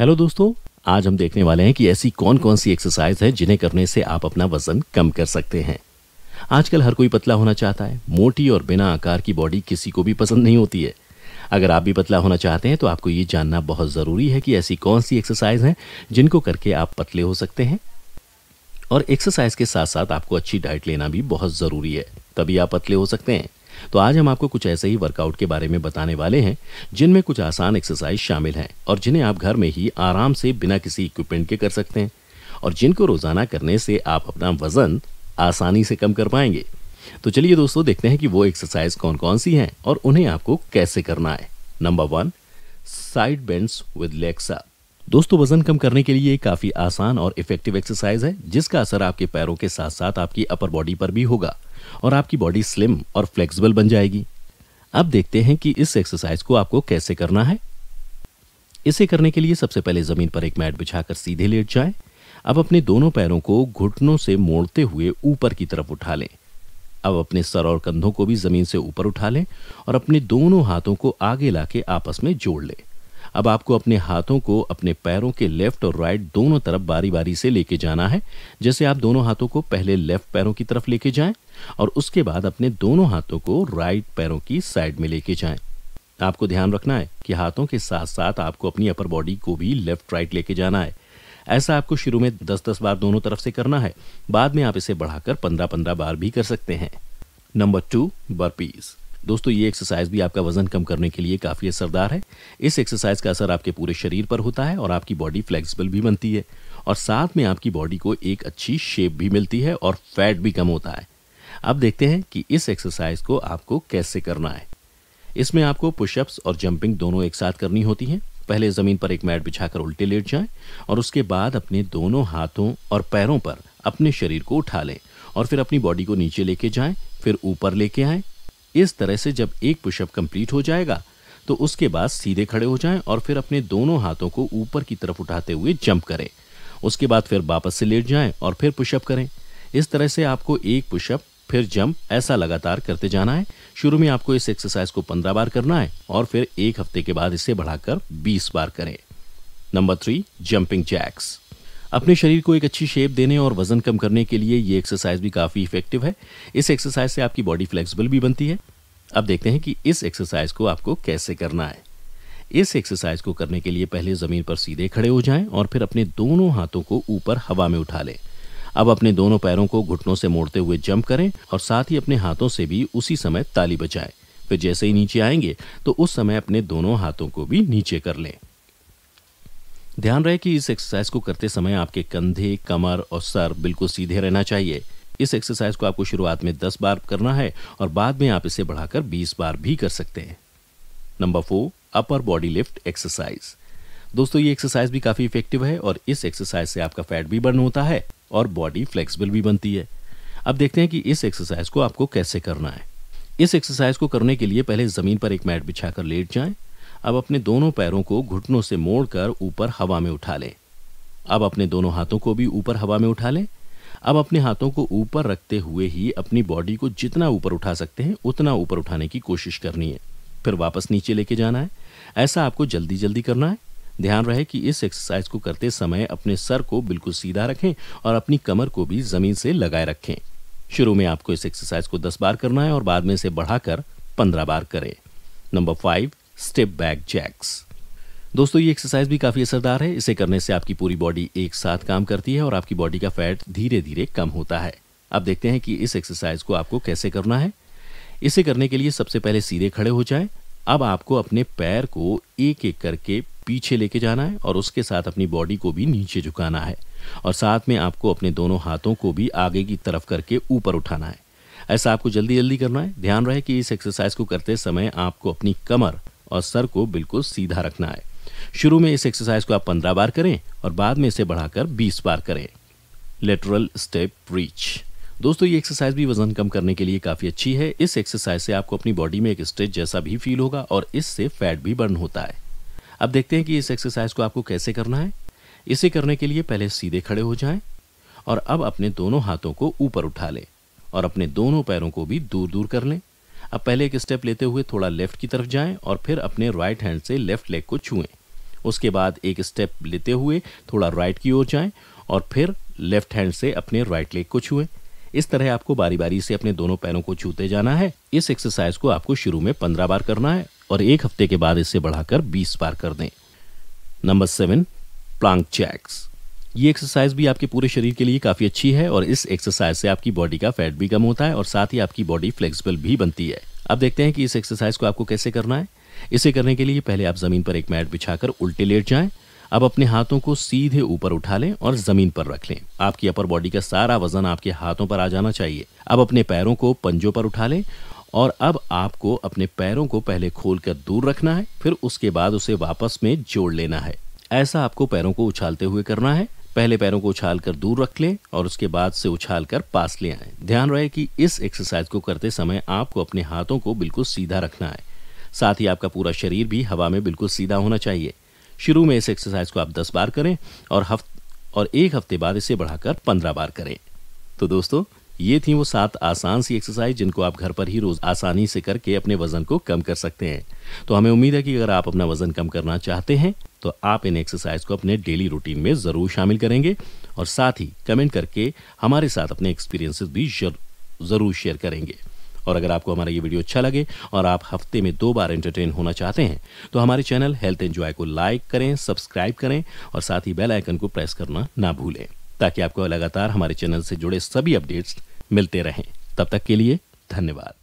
Hello दोस्तों आज हम देखने वाले हैं कि ऐसी कौन कौन सी एक्सरसाइज है जिन्हें करने से आप अपना वजन कम कर सकते हैं आजकल हर कोई पतला होना चाहता है मोटी और बिना आकार की बॉडी किसी को भी पसंद नहीं होती है अगर आप भी पतला होना चाहते हैं तो आपको ये जानना बहुत ज़रूरी है कि ऐसी कौन सी एक्सरसाइज हैं जिनको करके आप पतले हो सकते हैं और एक्सरसाइज के साथ साथ आपको अच्छी डाइट लेना भी बहुत ज़रूरी है तभी आप पतले हो सकते हैं तो आज हम आपको कुछ ऐसे ही वर्कआउट के बारे में बताने वाले हैं जिनमें कुछ आसान एक्सरसाइज शामिल हैं और जिन्हें आप घर में ही आराम से बिना किसी इक्विपमेंट के कर सकते हैं और जिनको रोजाना करने से आप अपना वजन आसानी से कम कर पाएंगे तो चलिए दोस्तों देखते हैं कि वो एक्सरसाइज कौन कौन सी हैं और उन्हें आपको कैसे करना है number one side bends with legs up दोस्तों वजन कम करने के लिए काफी आसान और इफेक्टिव एक्सरसाइज है जिसका असर आपके पैरों के साथ साथ आपकी अपर बॉडी पर भी होगा और आपकी बॉडी स्लिम और फ्लेक्सिबल बन जाएगी अब देखते हैं कि इस एक्सरसाइज को आपको कैसे करना है इसे करने के लिए सबसे पहले जमीन पर एक मैट बिछाकर सीधे लेट जाएं। अब अपने दोनों पैरों को घुटनों से मोड़ते हुए ऊपर की तरफ उठा लें अब अपने सर और कंधों को भी जमीन से ऊपर उठा लें और अपने दोनों हाथों को आगे लाके आपस में जोड़ लें अब आपको अपने हाथों को अपने पैरों के लेफ्ट और राइट दोनों तरफ बारी बारी से लेके जाना है जैसे आप दोनों हाथों को पहले लेफ्ट पैरों की तरफ लेके जाएं और उसके बाद अपने दोनों हाथों को राइट पैरों की साइड में लेके जाएं आपको ध्यान रखना है कि हाथों के साथ साथ आपको अपनी अपर बॉडी को भी लेफ्ट राइट लेके जाना है ऐसा आपको शुरू में दस दस बार दोनों तरफ से करना है बाद में आप इसे बढ़ाकर पंद्रह पंद्रह बार भी कर सकते हैं नंबर टू बर्पीज़ दोस्तों ये एक्सरसाइज भी आपका वजन कम करने के लिए काफ़ी असरदार है इस एक्सरसाइज का असर आपके पूरे शरीर पर होता है और आपकी बॉडी फ्लेक्सिबल भी बनती है और साथ में आपकी बॉडी को एक अच्छी शेप भी मिलती है और फैट भी कम होता है अब देखते हैं कि इस एक्सरसाइज को आपको कैसे करना है इसमें आपको पुशअप्स और जंपिंग दोनों एक साथ करनी होती हैं पहले ज़मीन पर एक मैट बिछाकर उल्टे लेट जाएं और उसके बाद अपने दोनों हाथों और पैरों पर अपने शरीर को उठा लें और फिर अपनी बॉडी को नीचे लेके जाएं फिर ऊपर लेके आएं इस तरह से जब एक पुशअप कंप्लीट हो जाएगा तो उसके बाद सीधे खड़े हो जाएं और फिर अपने दोनों हाथों को ऊपर की तरफ उठाते हुए जंप करें उसके बाद फिर वापस से लेट जाएं और फिर पुशअप करें इस तरह से आपको एक पुशअप फिर जंप ऐसा लगातार करते जाना है शुरू में आपको इस एक्सरसाइज को पंद्रह बार करना है और फिर एक हफ्ते के बाद इसे बढ़ाकर बीस बार करें नंबर थ्री जंपिंग जैक्स अपने शरीर को एक अच्छी शेप देने और वजन कम करने के लिए ये एक्सरसाइज भी काफ़ी इफेक्टिव है इस एक्सरसाइज से आपकी बॉडी फ्लेक्सिबल भी बनती है अब देखते हैं कि इस एक्सरसाइज को आपको कैसे करना है इस एक्सरसाइज को करने के लिए पहले ज़मीन पर सीधे खड़े हो जाएं और फिर अपने दोनों हाथों को ऊपर हवा में उठा लें अब अपने दोनों पैरों को घुटनों से मोड़ते हुए जंप करें और साथ ही अपने हाथों से भी उसी समय ताली बजाएं फिर जैसे ही नीचे आएंगे तो उस समय अपने दोनों हाथों को भी नीचे कर लें ध्यान रहे कि इस एक्सरसाइज को करते समय आपके कंधे कमर और सर बिल्कुल सीधे रहना चाहिए इस एक्सरसाइज को आपको शुरुआत में 10 बार करना है और बाद में आप इसे बढ़ाकर 20 बार भी कर सकते हैं number four upper body lift exercise दोस्तों ये एक्सरसाइज भी काफ़ी इफेक्टिव है और इस एक्सरसाइज से आपका फैट भी बर्न होता है और बॉडी फ्लेक्सिबल भी बनती है अब देखते हैं कि इस एक्सरसाइज को आपको कैसे करना है इस एक्सरसाइज को करने के लिए पहले ज़मीन पर एक मैट बिछा कर लेट जाएं अब अपने दोनों पैरों को घुटनों से मोड़कर ऊपर हवा में उठा लें अब अपने दोनों हाथों को भी ऊपर हवा में उठा लें अब अपने हाथों को ऊपर रखते हुए ही अपनी बॉडी को जितना ऊपर उठा सकते हैं उतना ऊपर उठाने की कोशिश करनी है फिर वापस नीचे लेके जाना है ऐसा आपको जल्दी जल्दी करना है ध्यान रहे कि इस एक्सरसाइज को करते समय अपने सर को बिल्कुल सीधा रखें और अपनी कमर को भी जमीन से लगाए रखें शुरू में आपको इस एक्सरसाइज को दस बार करना है और बाद में इसे बढ़ाकर पंद्रह बार करें number five step back jacks दोस्तों ये एक्सरसाइज भी काफ़ी असरदार है इसे करने से आपकी पूरी बॉडी एक साथ काम करती है और आपकी बॉडी का फैट धीरे धीरे कम होता है अब देखते हैं कि इस एक्सरसाइज को आपको कैसे करना है इसे करने के लिए सबसे पहले सीधे खड़े हो जाए अब आपको अपने पैर को एक एक करके पीछे लेके जाना है और उसके साथ अपनी बॉडी को भी नीचे झुकाना है और साथ में आपको अपने दोनों हाथों को भी आगे की तरफ करके ऊपर उठाना है ऐसा आपको जल्दी जल्दी करना है ध्यान रहे कि इस एक्सरसाइज को करते समय आपको अपनी कमर और सर को बिल्कुल सीधा रखना है शुरू में इस एक्सरसाइज को आप पंद्रह बार करें और बाद में इसे बढ़ाकर बीस बार करें लेटरल स्टेप रीच दोस्तों ये एक्सरसाइज भी वजन कम करने के लिए काफ़ी अच्छी है इस एक्सरसाइज से आपको अपनी बॉडी में एक स्ट्रेच जैसा भी फील होगा और इससे फैट भी बर्न होता है अब देखते हैं कि इस एक्सरसाइज को आपको कैसे करना है इसे करने के लिए पहले सीधे खड़े हो जाएं और अब अपने दोनों हाथों को ऊपर उठा लें और अपने दोनों पैरों को भी दूर दूर कर लें अब पहले एक स्टेप लेते हुए थोड़ा लेफ्ट की तरफ जाएं और फिर अपने राइट हैंड से लेफ्ट लेग को छुएं उसके बाद एक स्टेप लेते हुए थोड़ा राइट की ओर जाएं और फिर लेफ्ट हैंड से अपने राइट लेग को छुएं इस तरह आपको बारी बारी से अपने दोनों पैरों को छूते जाना है इस एक्सरसाइज को आपको शुरू में पंद्रह बार करना है और एक हफ्ते के बाद इसे बढ़ाकर बीस बार कर दें नंबर सेवन प्लांक चैक्स ये एक्सरसाइज भी आपके पूरे शरीर के लिए काफ़ी अच्छी है और इस एक्सरसाइज से आपकी बॉडी का फैट भी कम होता है और साथ ही आपकी बॉडी फ्लेक्सिबल भी बनती है अब देखते हैं कि इस एक्सरसाइज को आपको कैसे करना है इसे करने के लिए पहले आप ज़मीन पर एक मैट बिछाकर उल्टे लेट जाएं अब अपने हाथों को सीधे ऊपर उठा लें और जमीन पर रख लें आपकी अपर बॉडी का सारा वजन आपके हाथों पर आ जाना चाहिए अब अपने पैरों को पंजों पर उठा लें और अब आपको अपने पैरों को पहले खोल कर दूर रखना है फिर उसके बाद उसे वापस में जोड़ लेना है ऐसा आपको पैरों को उछालते हुए करना है पहले पैरों को उछाल कर दूर रख लें और उसके बाद से उछाल कर पास ले आए ध्यान रहे कि इस एक्सरसाइज को करते समय आपको अपने हाथों को बिल्कुल सीधा रखना है साथ ही आपका पूरा शरीर भी हवा में बिल्कुल सीधा होना चाहिए शुरू में इस एक्सरसाइज को आप दस बार करें और हफ्त और एक हफ्ते बाद इसे बढ़ाकर पंद्रह बार करें तो दोस्तों ये थी वो सात आसान सी एक्सरसाइज जिनको आप घर पर ही रोज आसानी से करके अपने वजन को कम कर सकते हैं तो हमें उम्मीद है कि अगर आप अपना वजन कम करना चाहते हैं तो आप इन एक्सरसाइज को अपने डेली रूटीन में ज़रूर शामिल करेंगे और साथ ही कमेंट करके हमारे साथ अपने एक्सपीरियंसेस भी ज़रूर शेयर करेंगे और अगर आपको हमारा ये वीडियो अच्छा लगे और आप हफ्ते में दो बार एंटरटेन होना चाहते हैं तो हमारे चैनल हेल्थ एंजॉय को लाइक करें सब्सक्राइब करें और साथ ही बेल आइकन को प्रेस करना ना भूलें ताकि आपको लगातार हमारे चैनल से जुड़े सभी अपडेट्स मिलते रहें तब तक के लिए धन्यवाद